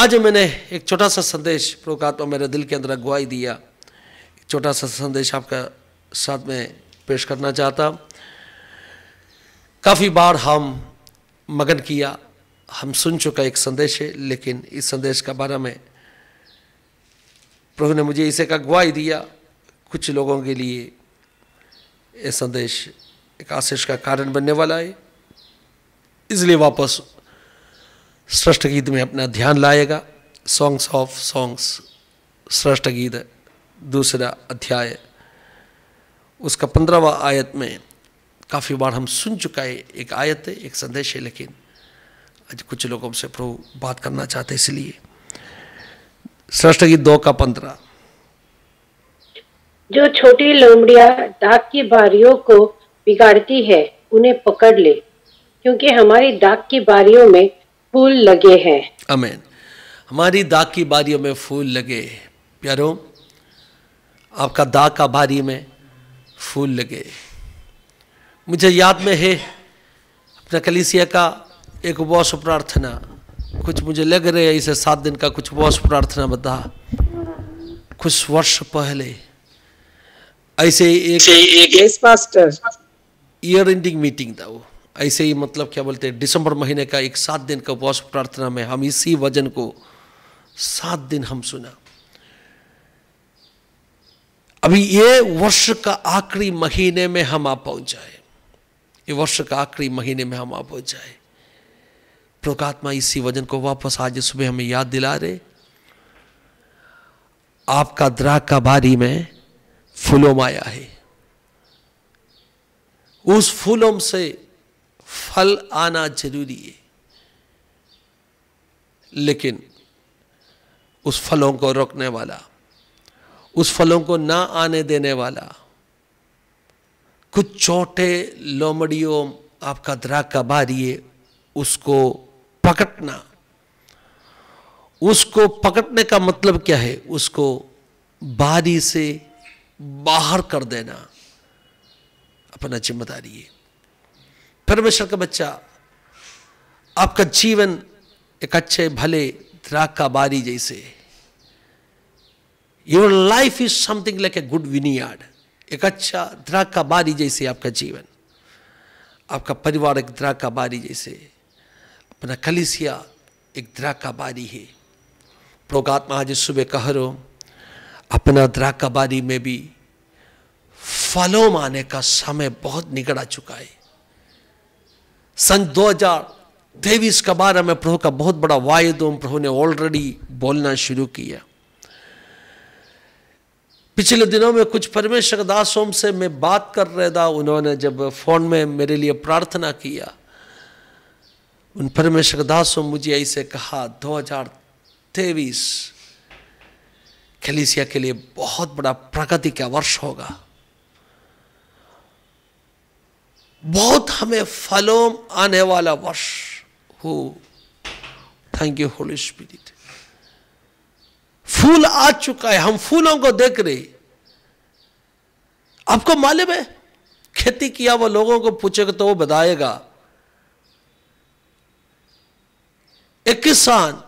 आज मैंने एक छोटा सा संदेश प्रोकात्मा मेरे दिल के अंदर अगुवाई दिया छोटा सा संदेश आपका साथ में पेश करना चाहता काफ़ी बार हम मगन किया हम सुन चुका एक संदेश है लेकिन इस संदेश के बारे में प्रभु ने मुझे इसे का अगुवाई दिया कुछ लोगों के लिए यह संदेश एक आशीष का कारण बनने वाला है इसलिए वापस श्रेष्ठ गीत में अपना ध्यान लाएगा सॉन्ग्स ऑफ सॉन्ग्स श्रेष्ठ गीत दूसरा अध्याय उसका पंद्रहवा आयत में काफ़ी बार हम सुन चुका है एक आयत है एक संदेश है लेकिन आज कुछ लोगों से प्रभु बात करना चाहते इसलिए श्रेष्ठ गीत दो का पंद्रह जो छोटी लोमड़िया दाग की बारियों को बिगाड़ती है उन्हें पकड़ ले क्योंकि हमारी दाग की बारियों में फूल लगे हैं अमेन हमारी दाग की बारियों में फूल लगे प्यारो आपका दाग का बारी में फूल लगे मुझे याद में है अपना कलिसिया का एक उपवास प्रार्थना कुछ मुझे लग रहा है इसे सात दिन का कुछ उपवास प्रार्थना बता कुछ वर्ष पहले ऐसे एक, एक, एक, एक, एक, एक, एक, एक, एक ईयर एंडिंग मीटिंग था वो ऐसे ही मतलब क्या बोलते हैं दिसंबर महीने का एक सात दिन का उपवास प्रार्थना में हम इसी वजन को सात दिन हम सुना अभी ये वर्ष का आखिरी महीने में हम आ पहुंचाए ये वर्ष का आखिरी महीने में हम आ पहुंचाए प्रोकात्मा प्रकात्मा इसी वजन को वापस आज सुबह हमें याद दिला रहे आपका द्राक का बारी में फूलोम आया है उस फूलोम से फल आना जरूरी है लेकिन उस फलों को रोकने वाला उस फलों को ना आने देने वाला कुछ छोटे लोमड़ियों आपका द्राका बारी उसको पकड़ना उसको पकड़ने का मतलब क्या है उसको बारी से बाहर कर देना अपना जिम्मेदारी है परमेश्वर का बच्चा आपका जीवन एक अच्छे भले द्राक का बारी जैसे your life is something like a good vineyard एक अच्छा द्राक का बारी जैसे आपका जीवन आपका परिवार एक द्राक का बारी जैसे अपना कलिसिया एक द्राक का बारी है प्रोगात्मा आज सुबह कह रो अपना द्राक का बारी में भी फलों माने का समय बहुत निगड़ा चुका है सन 2023 का बारे में प्रभु का बहुत बड़ा वायद प्रभु ने ऑलरेडी बोलना शुरू किया पिछले दिनों में कुछ परमेश्वर दास ओम से मैं बात कर रहा था उन्होंने जब फोन में मेरे लिए प्रार्थना किया उन परमेश्वर दास ओम मुझे ऐसे कहा 2023 खलीसिया के लिए बहुत बड़ा प्रगति का वर्ष होगा बहुत हमें फलोम आने वाला वर्ष हो थैंक यू होली स्पिरिट फूल आ चुका है हम फूलों को देख रहे आपको मालूम है खेती किया वो लोगों को पूछेगा तो वो बताएगा एक किसान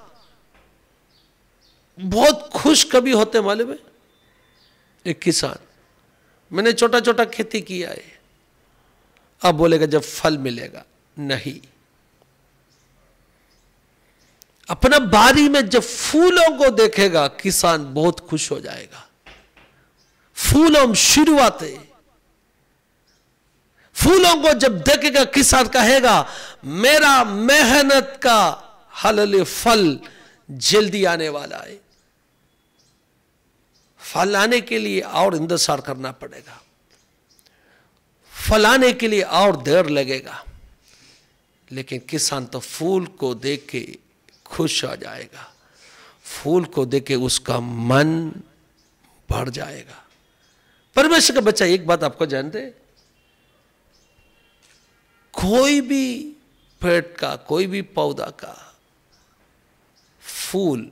बहुत खुश कभी होते मालूम है एक किसान मैंने छोटा छोटा खेती किया है अब बोलेगा जब फल मिलेगा नहीं अपना बारी में जब फूलों को देखेगा किसान बहुत खुश हो जाएगा फूलों शुरुआते फूलों को जब देखेगा किसान कहेगा मेरा मेहनत का हलल फल जल्दी आने वाला है फल आने के लिए और इंतजार करना पड़ेगा फलाने के लिए और देर लगेगा लेकिन किसान तो फूल को देख के खुश हो जाएगा फूल को देख के उसका मन भर जाएगा परमेश्वर का बच्चा एक बात आपको जानते कोई भी पेड़ का कोई भी पौधा का फूल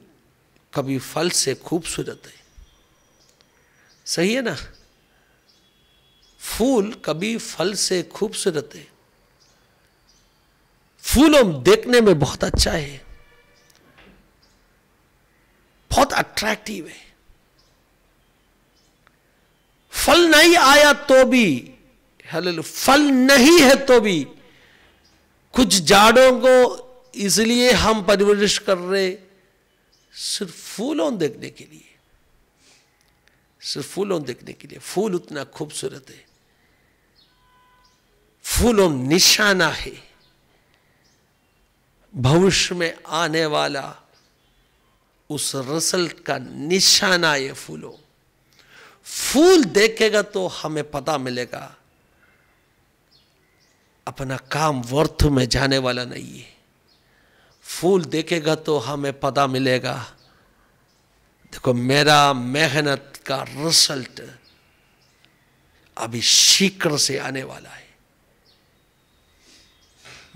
कभी फल से खूबसूरत है सही है ना फूल कभी फल से खूबसूरत है फूलों देखने में बहुत अच्छा है बहुत अट्रैक्टिव है फल नहीं आया तो भी हेलो फल नहीं है तो भी कुछ जाड़ों को इसलिए हम परिवरिश कर रहे सिर्फ फूलों देखने के लिए सिर्फ फूलों देखने के लिए फूल उतना खूबसूरत है फूलों निशाना है भविष्य में आने वाला उस रिजल्ट का निशाना ये फूलों फूल देखेगा तो हमें पता मिलेगा अपना काम वर्थ में जाने वाला नहीं है फूल देखेगा तो हमें पता मिलेगा देखो मेरा मेहनत का रिजल्ट अभी शीघ्र से आने वाला है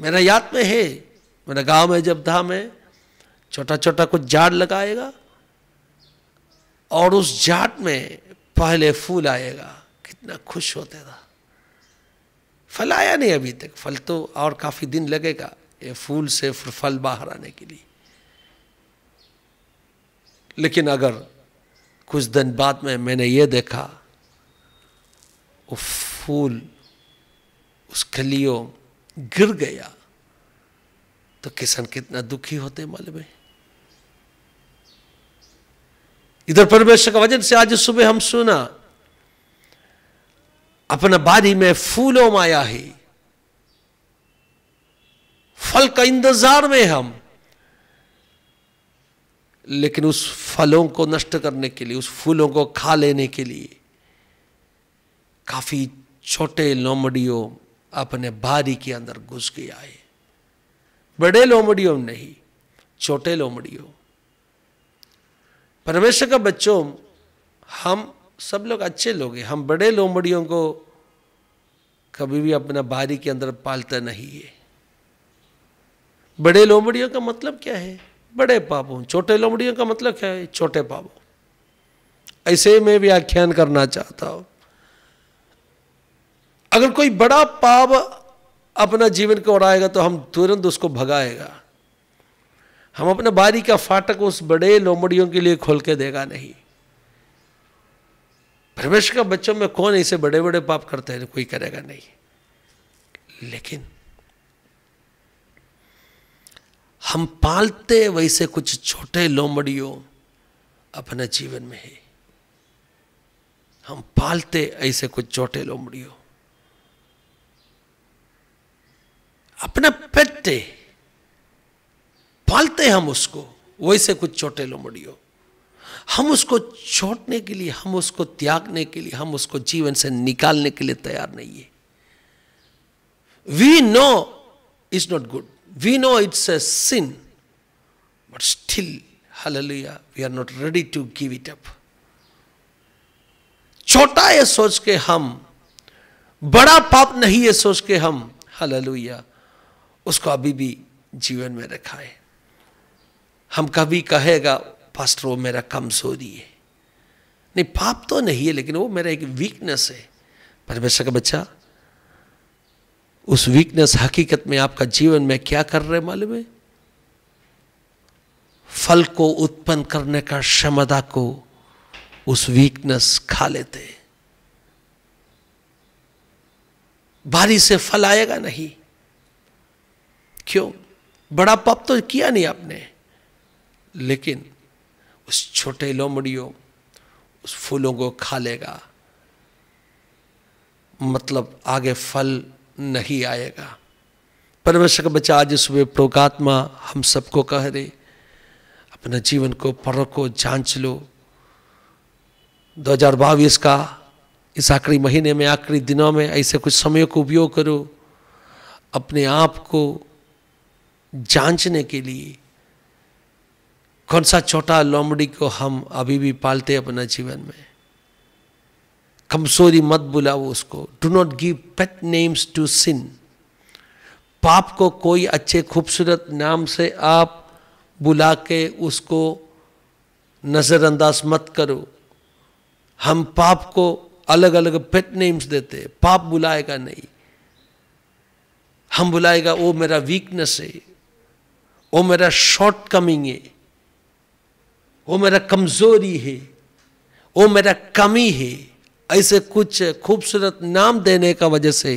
मेरा याद में है मेरा गांव में जब था मैं छोटा छोटा कुछ झाड़ लगाएगा और उस झाड़ में पहले फूल आएगा कितना खुश होते था फल आया नहीं अभी तक फल तो और काफ़ी दिन लगेगा ये फूल से फिर फल बाहर आने के लिए लेकिन अगर कुछ दिन बाद में मैंने ये देखा वो फूल उस खलियों गिर गया तो किसान कितना दुखी होते मालूम है इधर परमेश्वर का वजन से आज सुबह हम सुना अपना बारी में फूलों माया ही फल का इंतजार में हम लेकिन उस फलों को नष्ट करने के लिए उस फूलों को खा लेने के लिए काफी छोटे लोमड़ियों अपने बारी के अंदर घुस गया है बड़े लोमड़ियों नहीं छोटे लोमड़ियों परमेश्वर का बच्चों हम सब लोग अच्छे लोग हैं हम बड़े लोमड़ियों को कभी भी अपना बारी के अंदर पालता नहीं है बड़े लोमड़ियों का मतलब क्या है बड़े पापों छोटे लोमड़ियों का मतलब क्या है छोटे पापों ऐसे भी व्याख्यान करना चाहता हूं अगर कोई बड़ा पाप अपना जीवन को उड़ाएगा तो हम तुरंत उसको भगाएगा हम अपने बारी का फाटक उस बड़े लोमड़ियों के लिए खोल के देगा नहीं परमेश्वर का बच्चों में कौन ऐसे बड़े बड़े पाप करते हैं कोई करेगा नहीं लेकिन हम पालते वैसे कुछ छोटे लोमड़ियों अपने जीवन में ही हम पालते ऐसे कुछ छोटे लोमड़ियों अपना पेट पालते हम उसको वैसे कुछ छोटे मुड़ियो हम उसको छोड़ने के लिए हम उसको त्यागने के लिए हम उसको जीवन से निकालने के लिए तैयार नहीं है we know is not good we know it's a sin but still hallelujah we are not ready to give it up छोटा ये सोच के हम बड़ा पाप नहीं है सोच के हम हालेलुया उसको अभी भी जीवन में रखा है हम कभी कहेगा पास्टर वो मेरा कमजोरी है नहीं पाप तो नहीं है लेकिन वो मेरा एक वीकनेस है परमेश्वर का बच्चा उस वीकनेस हकीकत में आपका जीवन में क्या कर रहे हैं मालूम है फल को उत्पन्न करने का क्षमता को उस वीकनेस खा लेते बारिश से फल आएगा नहीं क्यों बड़ा पाप तो किया नहीं आपने लेकिन उस छोटे लोमड़ियों उस फूलों को खा लेगा मतलब आगे फल नहीं आएगा परमेश्वर का बच्चा आज सुबह प्रोगात्मा हम सबको कह रहे अपना जीवन को परखो जांच लो दो का इस आखिरी महीने में आखिरी दिनों में ऐसे कुछ समय को उपयोग करो अपने आप को जांचने के लिए कौन सा छोटा लोमड़ी को हम अभी भी पालते अपना जीवन में कमजोरी मत बुलाओ उसको do not give pet names to sin पाप को कोई अच्छे खूबसूरत नाम से आप बुला के उसको नज़रअंदाज मत करो हम पाप को अलग अलग पेट नेम्स देते पाप बुलाएगा नहीं हम बुलाएगा वो मेरा वीकनेस है वो मेरा शॉर्ट कमिंग है वो मेरा कमजोरी है वो मेरा कमी है ऐसे कुछ खूबसूरत नाम देने का वजह से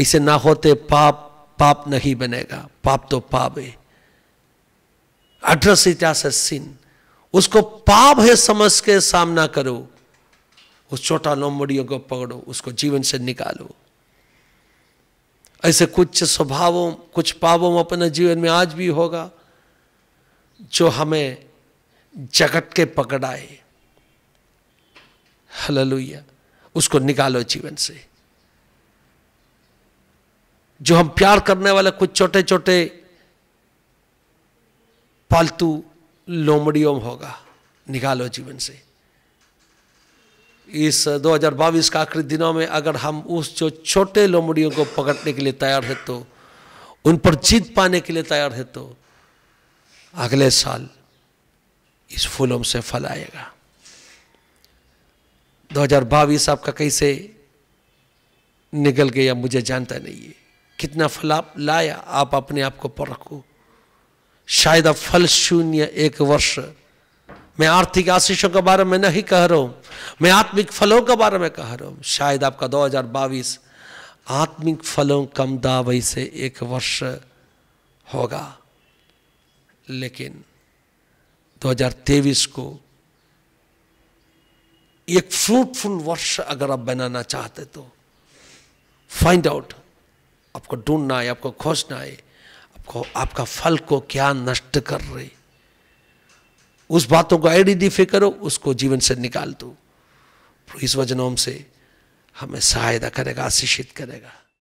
ऐसे ना होते पाप पाप नहीं बनेगा पाप तो पाप है अड्रस इतिहास सिन उसको पाप है समझ के सामना करो उस छोटा लोमड़ियों को पकड़ो उसको जीवन से निकालो ऐसे कुछ स्वभावों कुछ पापों अपने जीवन में आज भी होगा जो हमें जगत के पकड़ाए हललुया उसको निकालो जीवन से जो हम प्यार करने वाले कुछ छोटे छोटे पालतू लोमड़ियों होगा निकालो जीवन से इस 2022 का आखिरी दिनों में अगर हम उस जो छोटे लोमड़ियों को पकड़ने के लिए तैयार है तो उन पर जीत पाने के लिए तैयार है तो अगले साल इस फूलों से फल आएगा 2022 आपका कैसे निकल गया मुझे जानता नहीं है कितना फल आप लाया आप अपने आप को परखो शायद अब फल शून्य एक वर्ष मैं आर्थिक आशीषों के बारे में नहीं कह रहा हूँ मैं आत्मिक फलों के बारे में कह रहा हूँ शायद आपका 2022 आत्मिक फलों कम दावई से एक वर्ष होगा लेकिन 2023 को एक फ्रूटफुल वर्ष अगर आप बनाना चाहते तो फाइंड आउट आपको ढूंढना है आपको खोजना है आपको आपका फल को क्या नष्ट कर रही उस बातों का एड़ी फिक्र हो उसको जीवन से निकाल दो इस वजनों से हमें सहायता करेगा आशीषित करेगा